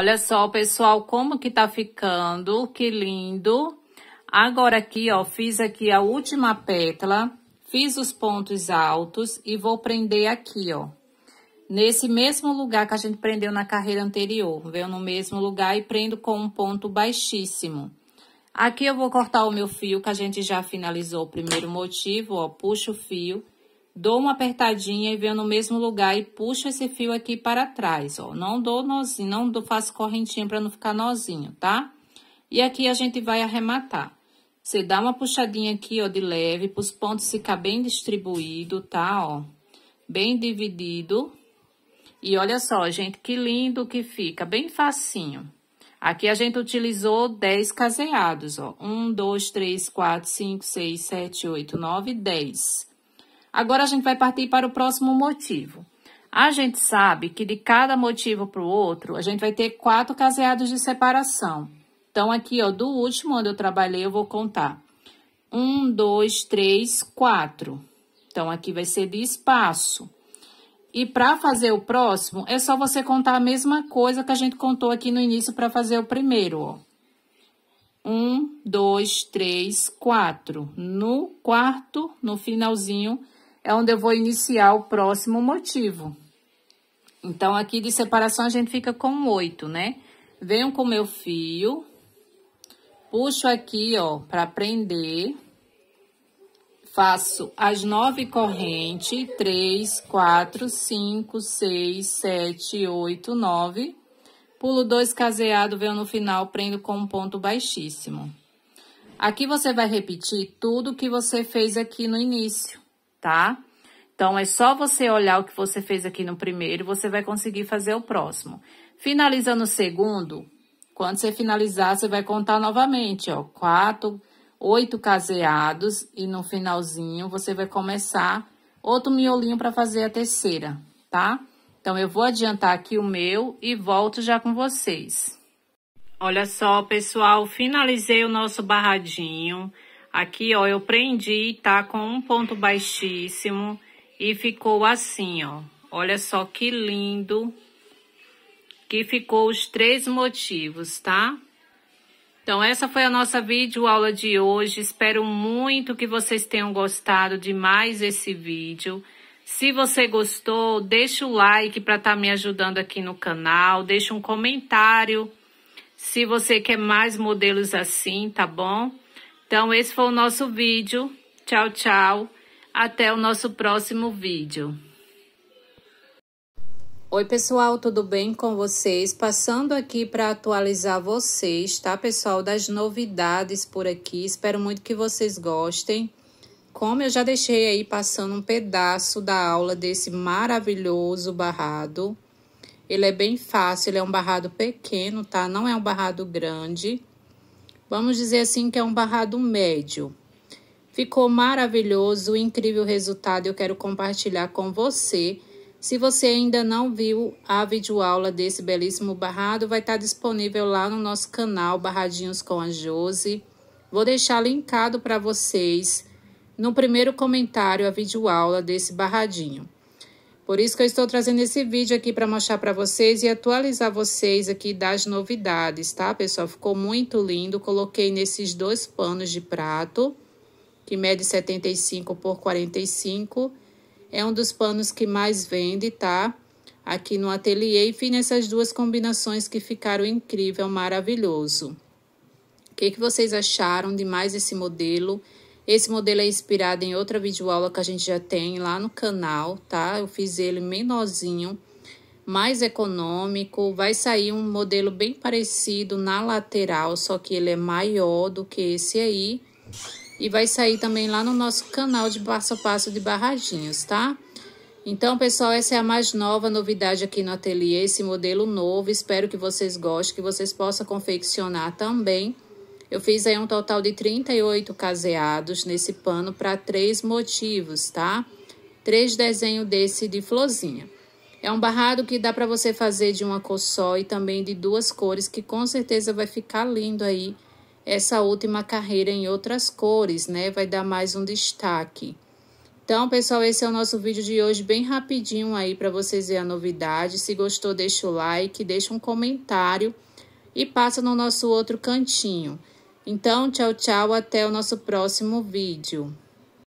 Olha só, pessoal, como que tá ficando, que lindo. Agora aqui, ó, fiz aqui a última pétala, fiz os pontos altos e vou prender aqui, ó. Nesse mesmo lugar que a gente prendeu na carreira anterior, veio no mesmo lugar e prendo com um ponto baixíssimo. Aqui eu vou cortar o meu fio, que a gente já finalizou o primeiro motivo, ó, puxo o fio dou uma apertadinha e venho no mesmo lugar e puxo esse fio aqui para trás, ó. Não dou nozinho, não dou, faço correntinha para não ficar nozinho, tá? E aqui a gente vai arrematar. Você dá uma puxadinha aqui, ó, de leve, para os pontos ficar bem distribuído, tá, ó? Bem dividido. E olha só, gente, que lindo que fica, bem facinho. Aqui a gente utilizou 10 caseados, ó. 1, 2, 3, 4, 5, 6, 7, 8, 9, 10. Agora a gente vai partir para o próximo motivo. A gente sabe que de cada motivo para o outro, a gente vai ter quatro caseados de separação. Então, aqui, ó, do último onde eu trabalhei, eu vou contar. Um, dois, três, quatro. Então, aqui vai ser de espaço. E para fazer o próximo, é só você contar a mesma coisa que a gente contou aqui no início para fazer o primeiro, ó. Um, dois, três, quatro. No quarto, no finalzinho, é onde eu vou iniciar o próximo motivo. Então, aqui de separação, a gente fica com oito, né? Venho com meu fio, puxo aqui, ó, para prender, faço as nove correntes, três, quatro, cinco, seis, sete, oito, nove, pulo dois caseados, venho no final, prendo com um ponto baixíssimo. Aqui você vai repetir tudo que você fez aqui no início tá? Então, é só você olhar o que você fez aqui no primeiro, você vai conseguir fazer o próximo. Finalizando o segundo, quando você finalizar, você vai contar novamente, ó, quatro, oito caseados e no finalzinho você vai começar outro miolinho para fazer a terceira, tá? Então, eu vou adiantar aqui o meu e volto já com vocês. Olha só, pessoal, finalizei o nosso barradinho. Aqui, ó, eu prendi, tá? Com um ponto baixíssimo e ficou assim, ó. Olha só que lindo que ficou os três motivos, tá? Então, essa foi a nossa vídeo aula de hoje. Espero muito que vocês tenham gostado de mais esse vídeo. Se você gostou, deixa o like para estar tá me ajudando aqui no canal. Deixa um comentário se você quer mais modelos assim, tá bom? Então, esse foi o nosso vídeo. Tchau, tchau. Até o nosso próximo vídeo. Oi, pessoal, tudo bem com vocês? Passando aqui para atualizar vocês, tá, pessoal, das novidades por aqui. Espero muito que vocês gostem. Como eu já deixei aí passando um pedaço da aula desse maravilhoso barrado. Ele é bem fácil, ele é um barrado pequeno, tá? Não é um barrado grande. Vamos dizer assim que é um barrado médio. Ficou maravilhoso, incrível resultado. Eu quero compartilhar com você. Se você ainda não viu a videoaula desse belíssimo barrado, vai estar disponível lá no nosso canal Barradinhos com a Jose. Vou deixar linkado para vocês no primeiro comentário a videoaula desse barradinho. Por isso que eu estou trazendo esse vídeo aqui para mostrar para vocês e atualizar vocês aqui das novidades, tá, pessoal? Ficou muito lindo. Coloquei nesses dois panos de prato, que mede 75 por 45. É um dos panos que mais vende, tá? Aqui no ateliê e fiz nessas duas combinações que ficaram incrível, maravilhoso. O que, que vocês acharam de mais esse modelo? Esse modelo é inspirado em outra videoaula que a gente já tem lá no canal, tá? Eu fiz ele menorzinho, mais econômico. Vai sair um modelo bem parecido na lateral, só que ele é maior do que esse aí. E vai sair também lá no nosso canal de passo a passo de barradinhos, tá? Então, pessoal, essa é a mais nova novidade aqui no ateliê, esse modelo novo. Espero que vocês gostem, que vocês possam confeccionar também. Eu fiz aí um total de 38 caseados nesse pano para três motivos, tá? Três desenhos desse de florzinha. É um barrado que dá para você fazer de uma cor só e também de duas cores, que com certeza vai ficar lindo aí essa última carreira em outras cores, né? Vai dar mais um destaque. Então, pessoal, esse é o nosso vídeo de hoje, bem rapidinho aí para vocês verem a novidade. Se gostou, deixa o like, deixa um comentário e passa no nosso outro cantinho. Então, tchau, tchau, até o nosso próximo vídeo.